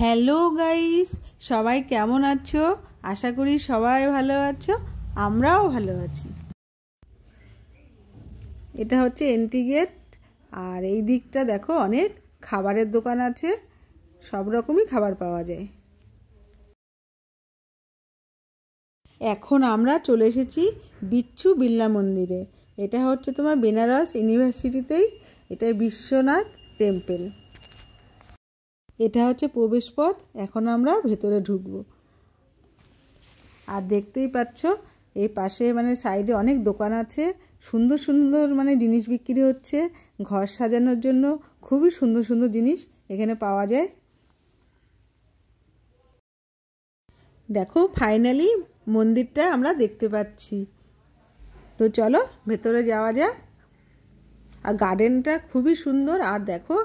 Hello guys সবাই কেমন আছো আশা করি সবাই ভালো আছো আমরাও ভালো আছি এটা হচ্ছে এন্ট্রি গেট আর এই দিকটা দেখো অনেক খাবারের দোকান আছে সব রকমই খাবার পাওয়া যায় এখন আমরা চলে এসেছি বিচ্ছু বিল্লা মন্দিরে এটা হচ্ছে তোমার বেনারস ইউনিভার্সিটিতেই এটা বিশ্বনাথ টেম্পল এটা হচ্ছে প্রবেশ পথ এখন আমরা ভেতরে ঢুকব আর দেখতেই পাচ্ছ এই পাশে মানে সাইডে অনেক দোকান আছে সুন্দর সুন্দর মানে জিনিস বিক্রি হচ্ছে ঘর সাজানোর জন্য খুবই সুন্দর সুন্দর জিনিস এখানে পাওয়া যায় দেখো ফাইনালি মন্দিরটা আমরা দেখতে পাচ্ছি তো চলো ভেতরে যাওয়া যাক আর গার্ডেনটা খুবই সুন্দর আর দেখো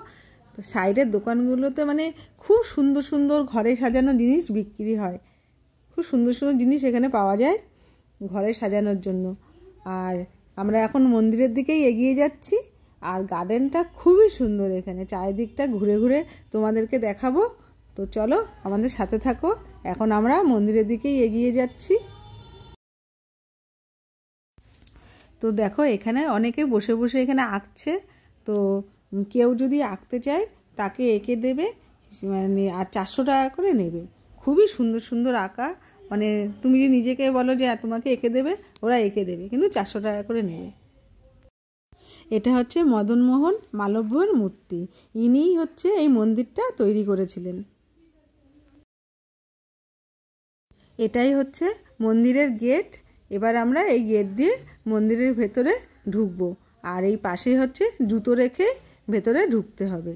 তো সাইডের দোকানগুলোতে মানে খুব সুন্দর সুন্দর ঘরে সাজানো জিনিস বিক্রি হয় খুব সুন্দর সুন্দর জিনিস এখানে পাওয়া যায় ঘরে সাজানোর জন্য আর আমরা এখন মন্দিরের দিকেই এগিয়ে যাচ্ছি আর গার্ডেনটা খুবই সুন্দর এখানে চারিদিকটা ঘুরে ঘুরে তোমাদেরকে দেখাবো তো চলো আমাদের সাথে থাকো এখন আমরা মন্দিরের দিকেই এগিয়ে যাচ্ছি তো দেখো এখানে অনেকে বসে বসে এখানে আঁকছে তো কেউ যদি আঁকতে চায় তাকে এঁকে দেবে মানে আর চারশো টাকা করে নেবে খুবই সুন্দর সুন্দর আঁকা মানে তুমি যদি নিজেকে বলো যে হ্যাঁ, তোমাকে এঁকে দেবে ওরা এঁকে দেবে কিন্তু চারশো টাকা করে নেবে এটা হচ্ছে মদনমোহন মালব্যর মূর্তি ইনিই হচ্ছে এই মন্দিরটা তৈরি করেছিলেন এটাই হচ্ছে মন্দিরের গেট এবার আমরা এই গেট দিয়ে মন্দিরের ভেতরে ঢুকবো আর এই পাশে হচ্ছে জুতো রেখে ভেতরে ঢুকতে হবে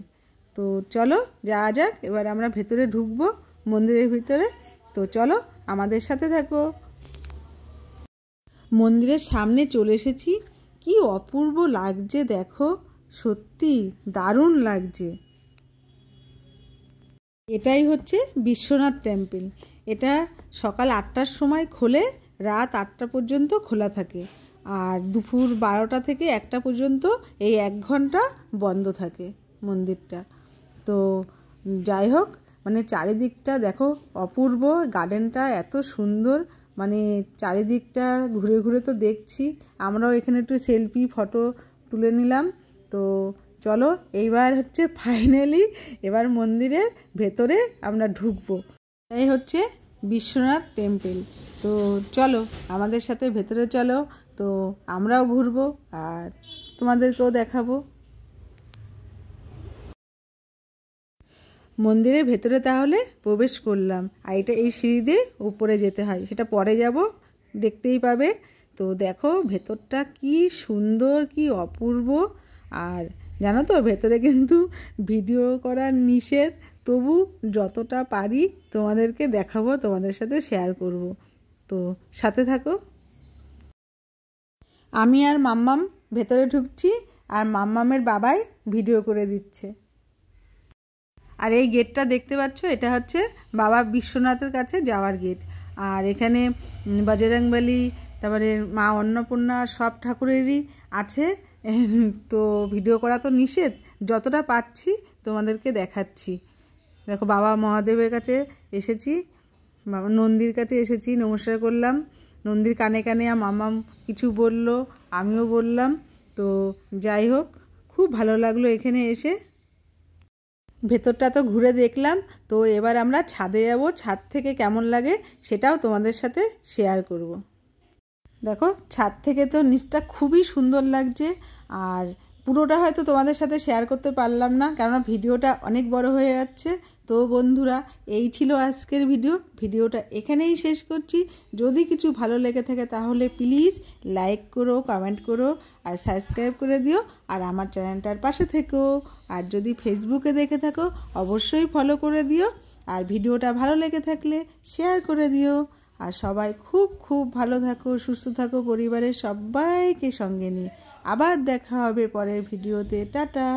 তো চলো যাওয়া যাক এবার আমরা ভেতরে ঢুকবো মন্দিরের ভিতরে তো চলো আমাদের সাথে থাকো মন্দিরের সামনে চলে এসেছি কি অপূর্ব লাগছে দেখো সত্যি দারুণ লাগছে এটাই হচ্ছে বিশ্বনাথ টেম্পল এটা সকাল আটটার সময় খোলে রাত আটটা পর্যন্ত খোলা থাকে আর দুপুর বারোটা থেকে একটা পর্যন্ত এই এক ঘন্টা বন্ধ থাকে মন্দিরটা তো যাই হোক মানে চারিদিকটা দেখো অপূর্ব গার্ডেনটা এত সুন্দর মানে চারিদিকটা ঘুরে ঘুরে তো দেখছি আমরাও এখানে একটু সেলফি ফটো তুলে নিলাম তো চলো এইবার হচ্ছে ফাইনালি এবার মন্দিরের ভেতরে আমরা ঢুকবো এই হচ্ছে বিশ্বনাথ টেম্পল তো চলো আমাদের সাথে ভেতরে চলো তো আমরাও ঘুরবো আর তোমাদেরকেও দেখাবো মন্দিরের ভেতরে তাহলে প্রবেশ করলাম আর এটা এই সিঁড়ি দিয়ে উপরে যেতে হয় সেটা পরে যাব দেখতেই পাবে তো দেখো ভেতরটা কি সুন্দর কি অপূর্ব আর জানো তো ভেতরে কিন্তু ভিডিও করার নিষেধ তবু যতটা পারি তোমাদেরকে দেখাবো তোমাদের সাথে শেয়ার করব তো সাথে থাকো আমি আর মাম্মাম ভেতরে ঢুকছি আর মাম্মামের বাবাই ভিডিও করে দিচ্ছে আর এই গেটটা দেখতে পাচ্ছ এটা হচ্ছে বাবা বিশ্বনাথের কাছে যাওয়ার গেট আর এখানে বজরংবলী তারপরে মা অন্নপূর্ণা সব ঠাকুরেরই আছে তো ভিডিও করা তো নিষেধ যতটা পাচ্ছি তোমাদেরকে দেখাচ্ছি দেখো বাবা মহাদেবের কাছে এসেছি বাবা নন্দীর কাছে এসেছি নমস্কার করলাম নন্দীর কানে কানে মামাম কিছু বলল আমিও বললাম তো যাই হোক খুব ভালো লাগলো এখানে এসে ভেতরটা তো ঘুরে দেখলাম তো এবার আমরা ছাদে যাব ছাদ থেকে কেমন লাগে সেটাও তোমাদের সাথে শেয়ার করব। দেখো ছাদ থেকে তো নিচটা খুবই সুন্দর লাগছে আর পুরোটা হয়তো তোমাদের সাথে শেয়ার করতে পারলাম না কেননা ভিডিওটা অনেক বড় হয়ে যাচ্ছে তো বন্ধুরা এই ছিল আজকের ভিডিও ভিডিওটা এখানেই শেষ করছি যদি কিছু ভালো লেগে থাকে তাহলে প্লিজ লাইক করো কমেন্ট করো আর সাবস্ক্রাইব করে দিও আর আমার চ্যানেলটার পাশে থেকো আর যদি ফেসবুকে দেখে থাকো অবশ্যই ফলো করে দিও আর ভিডিওটা ভালো লেগে থাকলে শেয়ার করে দিও আর সবাই খুব খুব ভালো থাকো সুস্থ থাকো পরিবারের সবাইকে সঙ্গে নিয়ে আবার দেখা হবে পরের ভিডিওতে টাটা